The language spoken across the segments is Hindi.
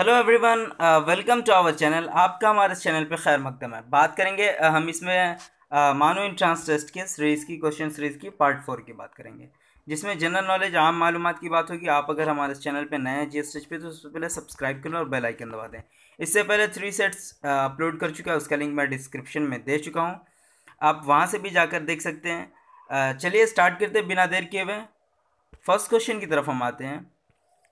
hello everyone welcome to our channel आपका हमारे चैनल पे खैर मकदम है बात करेंगे uh, हम इसमें uh, मानो मानो इंट्रांस टेस्ट के सीरीज़ की क्वेश्चन सीरीज़ की पार्ट फोर की बात करेंगे जिसमें जनरल नॉलेज आम मालूम की बात होगी आप अगर हमारे चैनल पे नए हैं एस स्टेज पे तो उससे पहले सब्सक्राइब करें और बेल आइकन दबा दें इससे पहले थ्री सेट्स अपलोड कर चुका है उसका लिंक मैं डिस्क्रिप्शन में दे चुका हूँ आप वहाँ से भी जाकर देख सकते हैं uh, चलिए स्टार्ट करते बिना देर किए हुए फर्स्ट क्वेश्चन की तरफ हम आते हैं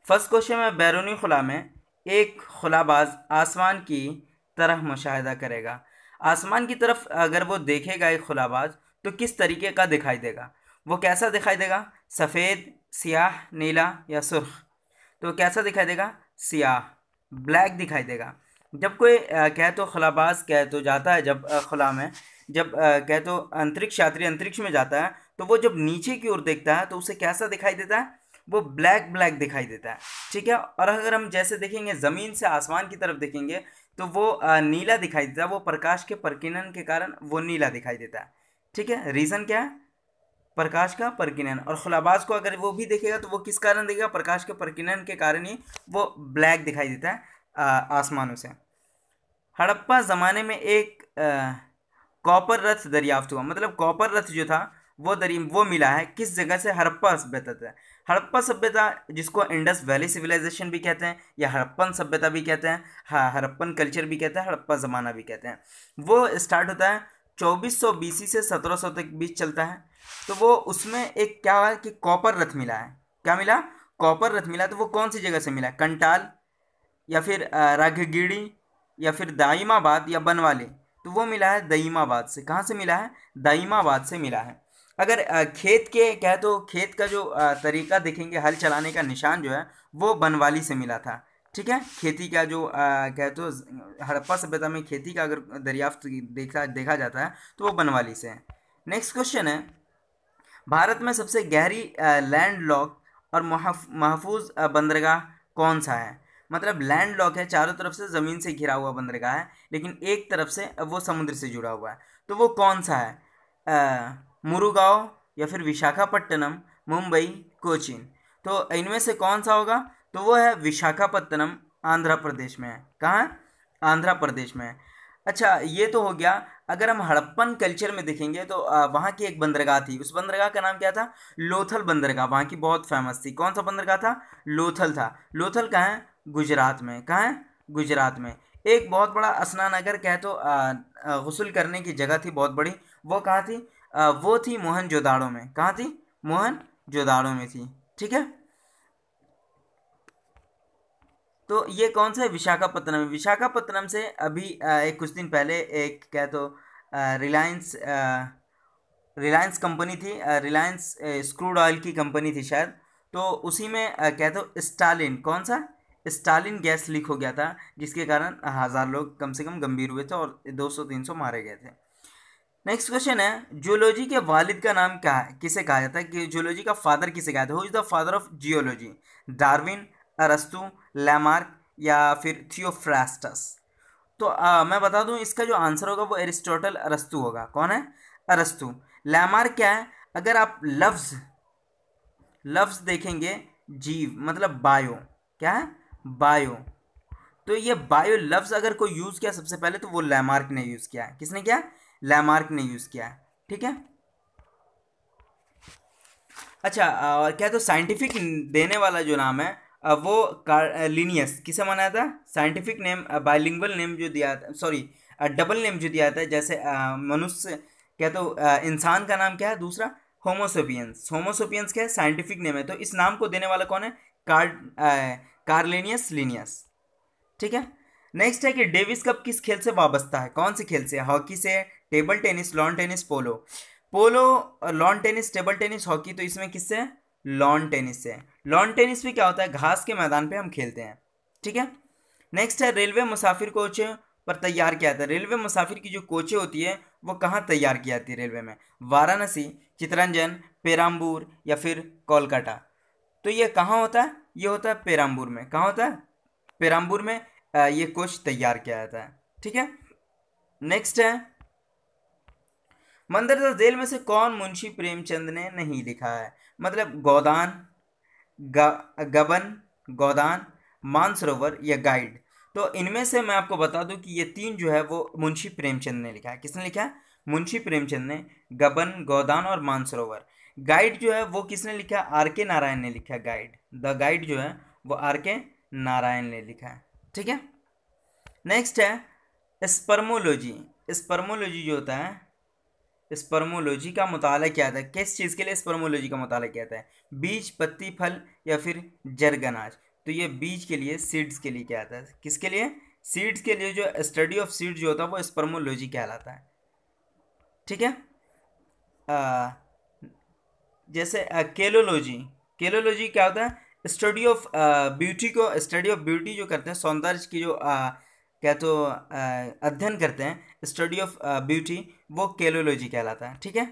फर्स्ट क्वेश्चन है बैरूनी खुला में एक खुलाबाज आसमान की तरह मुशाह करेगा आसमान की तरफ अगर वो देखेगा एक खुलाबाज तो किस तरीके का दिखाई देगा वो कैसा दिखाई देगा सफ़ेद सियाह नीला या सुर्ख तो कैसा दिखाई देगा सियाह ब्लैक दिखाई देगा जब कोई कह तो खुलाबाज कह तो जाता है जब खुला में जब कह तो अंतरिक्ष यात्री अंतरिक्ष में जाता है तो वो जब नीचे की ओर देखता है तो उसे कैसा दिखाई देता है वो ब्लैक ब्लैक दिखाई देता है ठीक है और अगर हम जैसे देखेंगे ज़मीन से आसमान की तरफ देखेंगे तो वो नीला दिखाई देता है वो प्रकाश के प्रकीर्णन के कारण वो नीला दिखाई देता है ठीक है रीज़न क्या है प्रकाश का प्रकीर्णन और खुलाबाज को अगर वो भी देखेगा तो वो किस कारण देखेगा प्रकाश के प्रकीर्णन के कारण ही वो ब्लैक दिखाई देता है आसमानों से हड़प्पा ज़माने में एक कॉपर रथ दरियाफ्त हुआ मतलब कॉपर रथ जो था वो दरी वो मिला है किस जगह से हड़प्पा सभ्यता था हड़प्पा सभ्यता जिसको इंडस वैली सिविलाइजेशन भी कहते हैं या हड़प्पन सभ्यता भी कहते हैं हाँ हड़प्पन कल्चर भी कहते हैं हड़प्पा ज़माना भी कहते हैं वो स्टार्ट होता है 2400 सौ से 1700 तक बीच चलता है तो वो उसमें एक क्या है कि कॉपर रथ मिला है क्या मिला कॉपर रथ मिला तो वो कौन सी जगह से मिला कंटाल या फिर राघगीड़ी या फिर दाइमाबाद या बनवाली तो वो मिला है दईमाबाद से कहाँ से मिला है दाइमाबाद से मिला है अगर खेत के कह तो खेत का जो तरीका देखेंगे हल चलाने का निशान जो है वो बनवाली से मिला था ठीक है खेती का जो कह तो हड़प्पा सभ्यता में खेती का अगर दरियाफ्त देखा देखा जाता है तो वो बनवाली से है नेक्स्ट क्वेश्चन है भारत में सबसे गहरी लैंड लॉक और महफूज बंदरगाह कौन सा है मतलब लैंड लॉक है चारों तरफ से ज़मीन से घिरा हुआ बंदरगाह है लेकिन एक तरफ से वो समुद्र से जुड़ा हुआ है तो वो कौन सा है आ, मुरुगांव या फिर विशाखापट्टनम मुंबई कोचीन तो इनमें से कौन सा होगा तो वो है विशाखापट्टनम आंध्र प्रदेश में है कहाँ आंध्र प्रदेश में है अच्छा ये तो हो गया अगर हम हड़प्पन कल्चर में देखेंगे तो वहाँ की एक बंदरगाह थी उस बंदरगाह का नाम क्या था लोथल बंदरगाह वहाँ की बहुत फेमस थी कौन सा बंदरगाह था लोथल था लोथल कहाँ है गुजरात में कहाँ है गुजरात में एक बहुत बड़ा स्नान अगर कह तो गसल करने की जगह थी बहुत बड़ी वो कहाँ थी वो थी मोहन जोदाड़ो में कहाँ थी मोहन जोदाड़ो में थी ठीक है तो ये कौन सा है विशाखापत्तनम विशाखापत्तनम से अभी एक कुछ दिन पहले एक क्या तो रिलायंस रिलायंस कंपनी थी रिलायंस स्क्रूड ऑयल की कंपनी थी शायद तो उसी में कह दो तो, स्टालिन कौन सा स्टालिन गैस लीक हो गया था जिसके कारण हज़ार लोग कम से कम गंभीर हुए थे और 200-300 मारे गए थे नेक्स्ट क्वेश्चन है जियोलॉजी के वालिद का नाम क्या है किसे कहा जाता है कि जियोलॉजी का फादर किसे कहा जाता है who is the father of geology Darwin अरस्तु लैमार्क या फिर थियोफ्रास्टस तो आ, मैं बता दूं इसका जो आंसर होगा वो एरिस्टोटल अरस्तु होगा कौन है अरस्तु लैमार्क क्या है अगर आप लफ्ज़ लफ्ज़ देखेंगे जीव मतलब बायो क्या है बायो तो ये बायो लफ्ज़ अगर कोई यूज़ किया सबसे पहले तो वो लैमार्क ने यूज़ किया किसने किया लैमार्क ने यूज़ किया है ठीक है अच्छा और क्या तो साइंटिफिक देने वाला जो नाम है वो लिनियस किसे माना जाता है साइंटिफिक नेम बाइलिंगल नेम जो दिया था सॉरी डबल नेम जो दिया जाता है जैसे मनुष्य क्या तो इंसान का नाम क्या है दूसरा होमोसोपियंस होमोसोपियंस क्या है साइंटिफिक नेम है तो इस नाम को देने वाला कौन है कार कार्लिनियस लिनियस ठीक है नेक्स्ट है कि डेविस कप किस खेल से वाबस्ता है कौन से खेल से हॉकी से table tennis lawn tennis polo polo lawn tennis table tennis hockey तो इसमें किससे है लॉन टेनिस से लॉन टेनिस भी क्या होता है घास के मैदान पे हम खेलते हैं ठीक है नेक्स्ट है रेलवे मुसाफिर कोच पर तैयार किया जाता है रेलवे मुसाफिर की जो कोचें होती है वो कहाँ तैयार की जाती है रेलवे में वाराणसी चितरंजन पेराम्बूर या फिर कोलकाता तो ये कहाँ होता है ये होता है पेराम्बूर में कहाँ होता है पेराम्बूर में ये कोच तैयार किया जाता है ठीक है नेक्स्ट है मंदिर जेल में से कौन मुंशी प्रेमचंद ने नहीं लिखा है मतलब गोदान गबन गोदान मानसरोवर या गाइड तो इनमें से मैं आपको बता दूं कि ये तीन जो है वो मुंशी प्रेमचंद ने लिखा है किसने लिखा है मुंशी प्रेमचंद ने गबन गोदान और मानसरोवर गाइड जो है वो किसने लिखा है आर के नारायण ने लिखा है गाइड द गाइड जो है वो आर के नारायण ने लिखा है ठीक है नेक्स्ट है स्पर्मोलॉजी स्पर्मोलॉजी जो होता है स्पर्मोलॉजी का मुताल किया जाता है किस चीज़ के लिए स्पर्मोलॉजी का मुताल किया जाता है बीज पत्ती फल या फिर जरगनाज तो ये बीज के लिए सीड्स के लिए क्या जाता है किसके लिए सीड्स के लिए जो स्टडी ऑफ सीड्स जो होता है वो स्पर्मोलॉजी कहलाता है ठीक है जैसे केलोलॉजी केलोलॉजी क्या होता है स्टडी ऑफ ब्यूटी को स्टडी ऑफ ब्यूटी जो करते हैं सौंदर्य की जो क्या तो अध्ययन करते हैं स्टडी ऑफ ब्यूटी वो केलोलॉजी कहलाता है ठीक है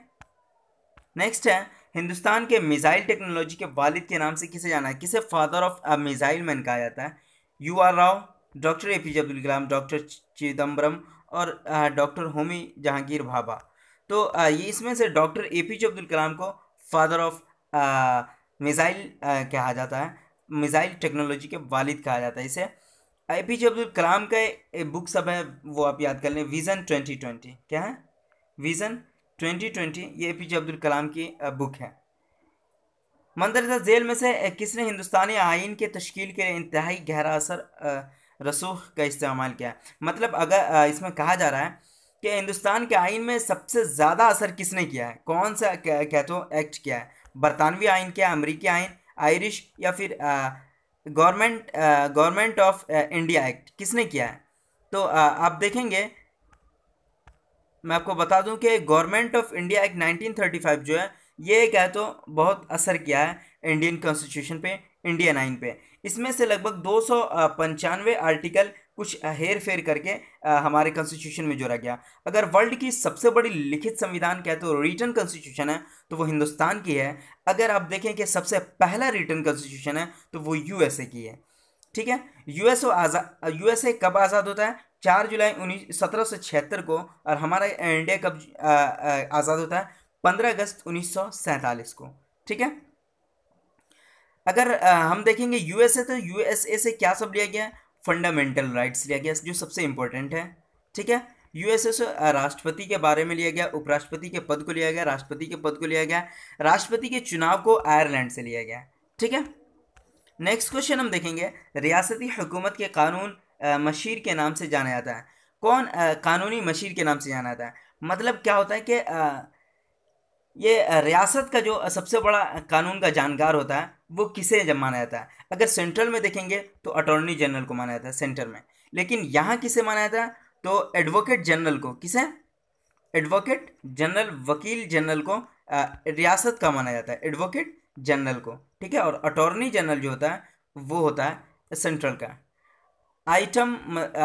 नेक्स्ट है हिंदुस्तान के मिसाइल टेक्नोलॉजी के वालिद के नाम से किसे जाना है किसे father of a missile man कहा जाता है U R Rao doctor A P J Abdul Kalam doctor Chidambaram और डॉक्टर होमी जहांगीर भाभा तो ये इसमें से doctor A P J Abdul Kalam को फादर ऑफ मिसाइल कहा जाता है मिसाइल टेक्नोलॉजी के वालिद कहा जाता है इसे ए पी जे अब्दुल कलाम का बुक सब है वो आप याद कर लें विज़न ट्वेंटी ट्वेंटी क्या है विज़न ट्वेंटी ट्वेंटी ये ए पी जे अब्दुल कलाम की बुक है मंदरजा जेल में से किसने हिंदुस्तानी आइन के तश्कील के लिए इंतहाई गहरा असर रसूख का इस्तेमाल किया मतलब अगर इसमें कहा जा रहा है कि हिंदुस्तान के आइन में सबसे ज़्यादा असर किसने किया है कौन सा कहते हो एक्ट किया है बरतानवी आइन क्या अमरीकी आइन आयरिश या फिर government government of India act किसने किया है तो uh, आप देखेंगे मैं आपको बता दूं कि गवर्नमेंट ऑफ इंडिया एक्ट 1935 जो है ये क्या तो बहुत असर किया है इंडियन कॉन्स्टिट्यूशन पे इंडिया नाइन पे इसमें से लगभग दो सौ पंचानवे आर्टिकल कुछ हेर फेर करके हमारे कॉन्स्टिट्यूशन में जोड़ा गया अगर वर्ल्ड की सबसे बड़ी लिखित संविधान क्या है तो रिटर्न कॉन्स्टिट्यूशन है तो वो हिंदुस्तान की है अगर आप देखें कि सबसे पहला रिटर्न कॉन्स्टिट्यूशन है तो वो यूएसए की है ठीक है यूएसओ आज़ाद यूएसए कब आज़ाद होता है चार जुलाई उन्नीस सत्रह सौ छिहत्तर को और हमारा इंडिया कब आज़ाद होता है पंद्रह अगस्त उन्नीस सौ सैंतालीस को ठीक है अगर आ, हम देखेंगे यूएसए तो यूएसए से क्या सब लिया गया फंडामेंटल राइट्स लिया गया जो सबसे इम्पोर्टेंट है ठीक है यूएसएस राष्ट्रपति के बारे में लिया गया उपराष्ट्रपति के पद को लिया गया राष्ट्रपति के पद को लिया गया राष्ट्रपति के चुनाव को आयरलैंड से लिया गया ठीक है नेक्स्ट क्वेश्चन हम देखेंगे रियासती हुकूमत के कानून मशीर के नाम से जाना जाता है कौन आ, कानूनी मशीर के नाम से जाना जाता है मतलब क्या होता है कि आ, ये रियासत का जो सबसे बड़ा कानून का जानकार होता है वो किसे जब माना जाता है अगर सेंट्रल में देखेंगे तो अटॉर्नी जनरल को माना जाता है सेंटर में लेकिन यहाँ किसे माना जाता है तो एडवोकेट जनरल को किसे एडवोकेट जनरल वकील जनरल को आ, रियासत का माना जाता है एडवोकेट जनरल को ठीक है और अटॉर्नी जनरल जो होता है वो होता है सेंट्रल का आइटम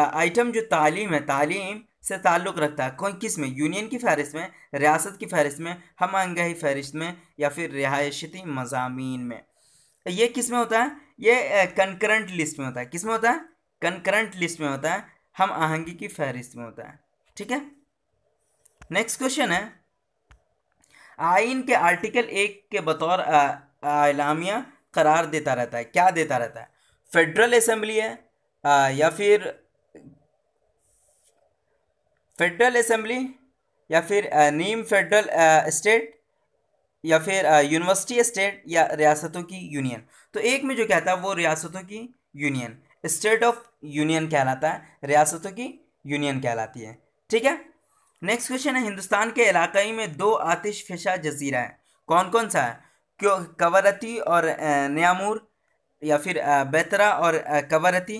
आइटम जो तालीम है तालीम से ताल्लुक़ रखता है कोई किस में यूनियन की फहरिस्त में रियासत की फहरिस्त में हम आहंगाही फहरिस्त में या फिर रिहायशी मजामी में ये किस में होता है ये कंकरंट लिस्ट में होता है किस में होता है कंकरंट लिस्ट में होता है हम आहंगी की फहरिस्त में होता है ठीक है नेक्स्ट क्वेश्चन है आइन के आर्टिकल एक के बतौर एलामिया करार देता रहता है क्या देता रहता है फेडरल असम्बली है आ, या फिर फेडरल असम्बली या फिर नीम फेडरल स्टेट या फिर यूनिवर्सिटी स्टेट या रियासतों की यूनियन तो एक में जो कहता है वो रियासतों की यूनियन स्टेट ऑफ यूनियन कहलाता है रियासतों की यूनियन कहलाती है ठीक है नेक्स्ट क्वेश्चन है हिंदुस्तान के इलाकई में दो आतिश फिशा जजीरा है कौन कौन सा है क्यों कवरती और न्यामूर या फिर बेतरा और कवरती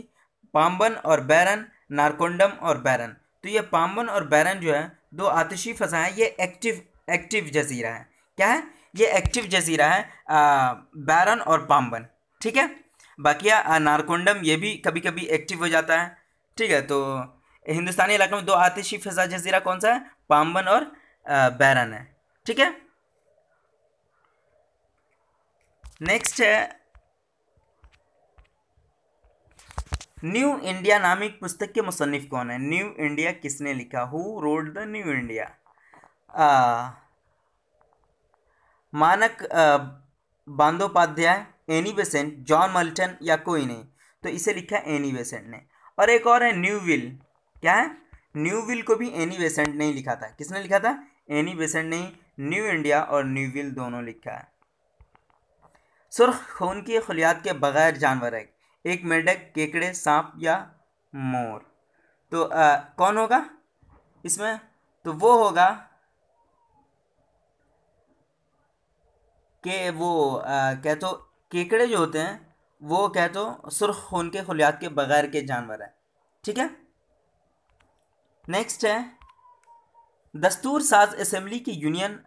पाम्बन और बैरन नारकोंडम और बैरन तो ये पाम्बन और बैरन जो है दो आतिशी फसा है ये एक्टिव एक्टिव जजीरा है क्या है ये एक्टिव जजीरा है आ, बैरन और पाम्बन ठीक है बाकी नारकोंडम ये भी कभी कभी एक्टिव हो जाता है ठीक है तो हिंदुस्तानी इलाकों में दो आतिशी फिजा जजीरा कौन सा है पाम्बन और आ, बैरन है ठीक है नेक्स्ट है न्यू इंडिया नामिक पुस्तक के मुसनफ़ कौन है न्यू इंडिया किसने लिखा who wrote the new India Manik Bandopadhyay Annie Besant John Milton या कोई नहीं तो इसे लिखा है एनी बेसेंट ने और एक और है न्यू विल क्या है न्यू विल को भी एनी बेसेंट ने लिखा था किसने लिखा था एनी बेसेंट ने न्यू इंडिया और न्यू विल दोनों लिखा है सुर्ख खून की खलियात के बगैर जानवर है एक मेढक केकड़े सांप या मोर तो आ, कौन होगा इसमें तो वो होगा के वो कह तो केकड़े जो होते हैं वो कह तो सुर्ख खून के खलियात के बगैर के जानवर हैं ठीक है नेक्स्ट है दस्तूर साज असम्बली की यूनियन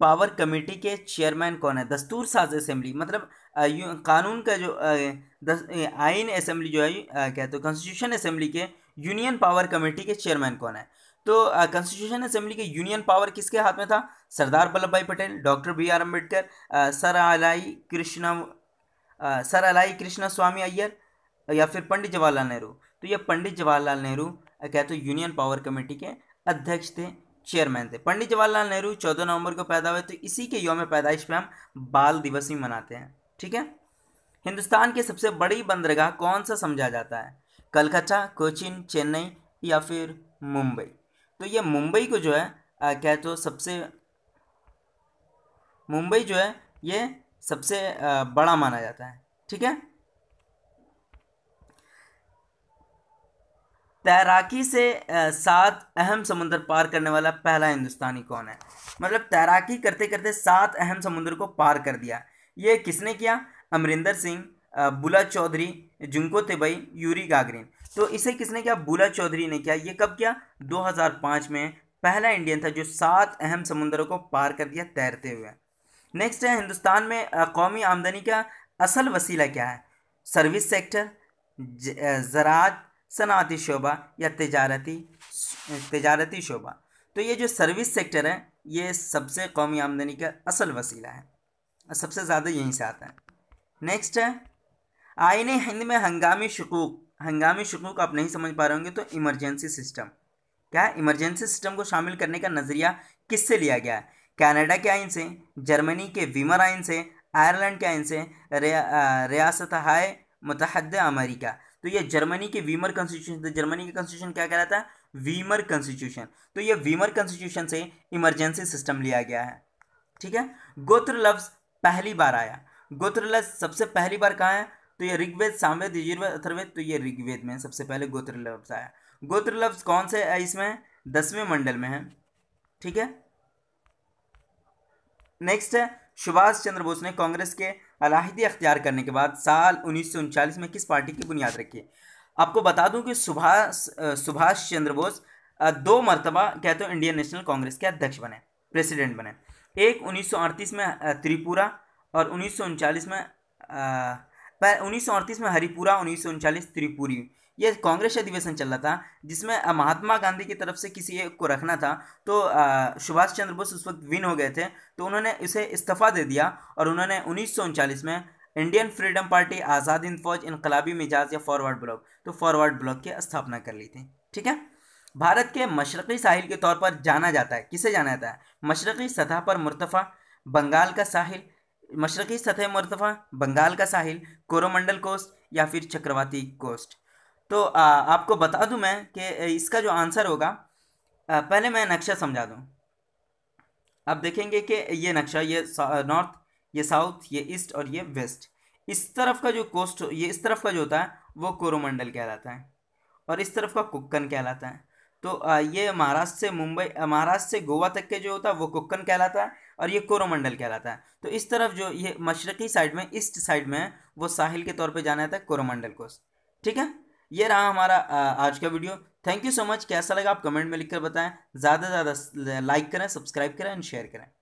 पावर कमेटी के चेयरमैन कौन है दस्तूर साज असम्बली मतलब कानून का जो आइन असम्बली जो है कहते हैं कॉन्स्टिट्यूशन असम्बली के यूनियन पावर कमेटी के चेयरमैन कौन है तो कॉन्स्टिट्यूशन असेंबली के यूनियन पावर किसके हाथ में था Sardar Vallabh Bhai Patel doctor B R Ambedkar sir Alladi Krishna sir Alladi Krishnaswami Iyer या फिर पंडित जवाहरलाल नेहरू तो ये पंडित जवाहरलाल नेहरू कहते तो यूनियन पावर कमेटी के अध्यक्ष थे चेयरमैन थे पंडित जवाहरलाल नेहरू चौदह नवंबर को पैदा हुए तो इसी के योम पैदाइश पर हम बाल दिवस ही मनाते हैं ठीक है हिंदुस्तान के सबसे बड़ी बंदरगाह कौन सा समझा जाता है कलकत्ता कोचिन चेन्नई या फिर मुंबई तो ये मुंबई को जो है आ, क्या तो सबसे मुंबई जो है ये सबसे आ, बड़ा माना जाता है ठीक है तैराकी से सात अहम समुद्र पार करने वाला पहला हिंदुस्तानी कौन है मतलब तैराकी करते करते सात अहम समुद्र को पार कर दिया ये किसने किया Amarinder Singh Bula Chaudhary Junko Tabei Yuri Gagarin तो इसे किसने किया बुला चौधरी ने किया ये कब किया 2005 में पहला इंडियन था जो सात अहम समुद्रों को पार कर दिया तैरते हुए नेक्स्ट है हिंदुस्तान में कौमी आमदनी का असल वसीला क्या है सर्विस सेक्टर ज़रात सनाती शोबा या तजारती तजारती शोबा तो ये जो सर्विस सेक्टर है ये सबसे कौमी आमदनी का असल वसीला है सबसे ज़्यादा यहीं से आता है नेक्स्ट है आइन हिंद में हंगामी शकूक हंगामी शुल्कों को आप नहीं समझ पा रहे होंगे तो इमरजेंसी सिस्टम क्या इमरजेंसी सिस्टम को शामिल करने का नज़रिया किससे लिया गया है कनाडा के आइन से जर्मनी के वीमर आइन से आयरलैंड के आइन से रियासत हाय मतहद अमेरिका तो ये जर्मनी के वीमर कॉन्स्टिट्यूशन तो जर्मनी के कॉन्स्टिट्यूशन क्या कहलाता है वीमर कॉन्स्टिट्यूशन तो ये वीमर कॉन्स्टिट्यूशन से इमरजेंसी सिस्टम लिया गया है ठीक है गोत्र लफ्ज़ पहली बार आया गोत्र लफ्ज़ सबसे पहली बार कहाँ है तो ये ऋग्वेद सामवेद यजुर्वेद अथर्वेद तो ये ऋग्वेद में सबसे पहले गोत्र लफ्ज आया गोत्र लफ्ज कौन से है इसमें दसवें मंडल में है ठीक है नेक्स्ट है सुभाष चंद्र बोस ने कांग्रेस के अलाहिदी अख्तियार करने के बाद साल उन्नीस में किस पार्टी की बुनियाद रखी आपको बता दूं कि सुभाष सुभाष चंद्र बोस दो मरतबा कहते हैं इंडियन नेशनल कांग्रेस के अध्यक्ष बने प्रेसिडेंट बने एक 1938 में त्रिपुरा और उन्नीस में पर उन्नीस में हरिपुरा उन्नीस त्रिपुरी ये कांग्रेस अधिवेशन चल रहा था जिसमें महात्मा गांधी की तरफ से किसी एक को रखना था तो सुभाष चंद्र बोस उस वक्त विन हो गए थे तो उन्होंने इसे इस्तीफा दे दिया और उन्होंने उन्नीस में Indian freedom party Azad Hind Fauj इनकलाबी मिजाज या फॉरवर्ड ब्लॉक तो फॉरवर्ड ब्लॉक की स्थापना कर ली थी ठीक है भारत के मशरक़ी साहिल के तौर पर जाना जाता है किसे जाना जाता है मशरक़ी सतह पर मुर्तफ़ा बंगाल का साहिल मशरक़ी सतह मरतफ़ा बंगाल का साहिल कोरोमंडल कोस्ट या फिर चक्रवाती कोस्ट तो आ, आपको बता दूं मैं कि इसका जो आंसर होगा आ, पहले मैं नक्शा समझा दूं आप देखेंगे कि ये नक्शा ये नॉर्थ ये साउथ ये ईस्ट और ये वेस्ट इस तरफ का जो कोस्ट ये इस तरफ का जो होता है वो कोरोमंडल कहलाता है और इस तरफ का कुक्कन कहलाता है तो आ, ये महाराष्ट्र से मुंबई महाराष्ट्र से गोवा तक के जो होता है वो कुक्कन कहलाता है और ये कोरोमंडल कहलाता है तो इस तरफ जो ये मशरकी साइड में ईस्ट साइड में वो साहिल के तौर पर जाना जाता है कोरोमंडल को ठीक है ये रहा हमारा आज का video thank you so much कैसा लगा आप कमेंट में लिखकर बताएं ज़्यादा से ज़्यादा लाइक करें सब्सक्राइब करें एंड शेयर करें